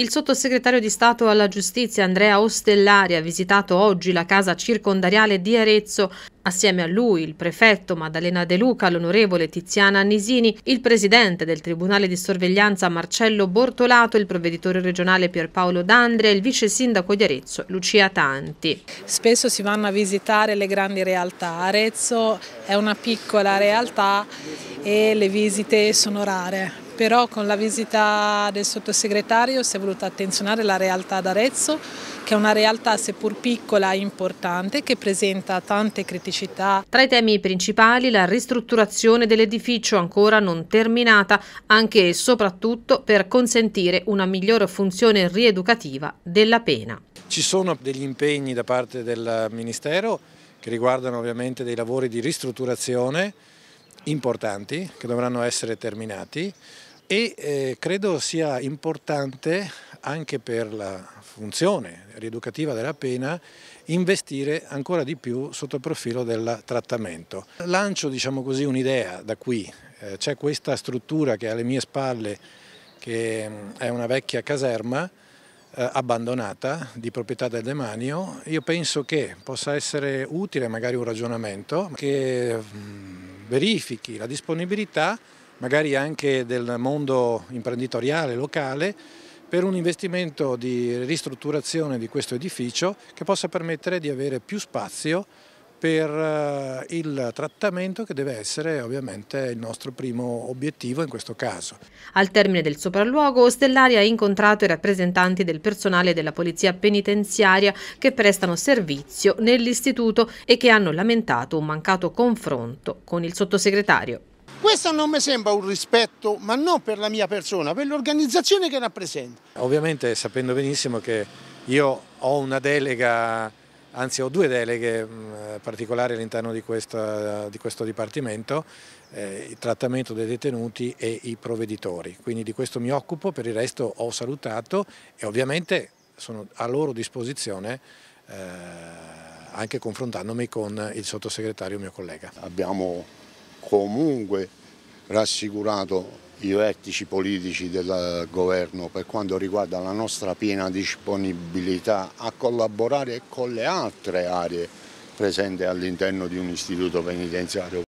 Il sottosegretario di Stato alla Giustizia Andrea Ostellari ha visitato oggi la casa circondariale di Arezzo Assieme a lui il prefetto Maddalena De Luca, l'onorevole Tiziana Annisini, il presidente del Tribunale di Sorveglianza Marcello Bortolato, il provveditore regionale Pierpaolo D'Andrea e il vice sindaco di Arezzo Lucia Tanti. Spesso si vanno a visitare le grandi realtà, Arezzo è una piccola realtà e le visite sono rare però con la visita del sottosegretario si è voluta attenzionare la realtà d'Arezzo, che è una realtà seppur piccola e importante che presenta tante criticità. Tra i temi principali la ristrutturazione dell'edificio ancora non terminata, anche e soprattutto per consentire una migliore funzione rieducativa della pena. Ci sono degli impegni da parte del Ministero che riguardano ovviamente dei lavori di ristrutturazione importanti che dovranno essere terminati e eh, credo sia importante anche per la funzione rieducativa della pena investire ancora di più sotto il profilo del trattamento. Lancio diciamo così un'idea da qui, eh, c'è questa struttura che è alle mie spalle che mm, è una vecchia caserma eh, abbandonata di proprietà del demanio, io penso che possa essere utile magari un ragionamento che mh, mm, verifichi la disponibilità magari anche del mondo imprenditoriale locale, per un investimento di ristrutturazione di questo edificio che possa permettere di avere più spazio per eh, il trattamento che deve essere ovviamente il nostro primo obiettivo in questo caso. Al termine del sopralluogo Ostellari ha incontrato i rappresentanti del personale della polizia penitenziaria che prestano servizio nell'istituto e che hanno lamentato un mancato confronto con il sottosegretario. Questo non mi sembra un rispetto, ma non per la mia persona, per l'organizzazione che rappresento. Ovviamente sapendo benissimo che io ho una delega, anzi ho due deleghe mm, particolari all'interno di, di, questo Dipartimento, eh, il trattamento dei detenuti e i provveditori. Quindi di questo mi occupo, per il resto ho salutato e ovviamente sono a loro disposizione eh, anche confrontandomi con il sottosegretario mio collega. Abbiamo comunque rassicurato i vertici politici del governo per quanto riguarda la nostra piena disponibilità a collaborare con le altre aree presenti all'interno di un istituto penitenziario.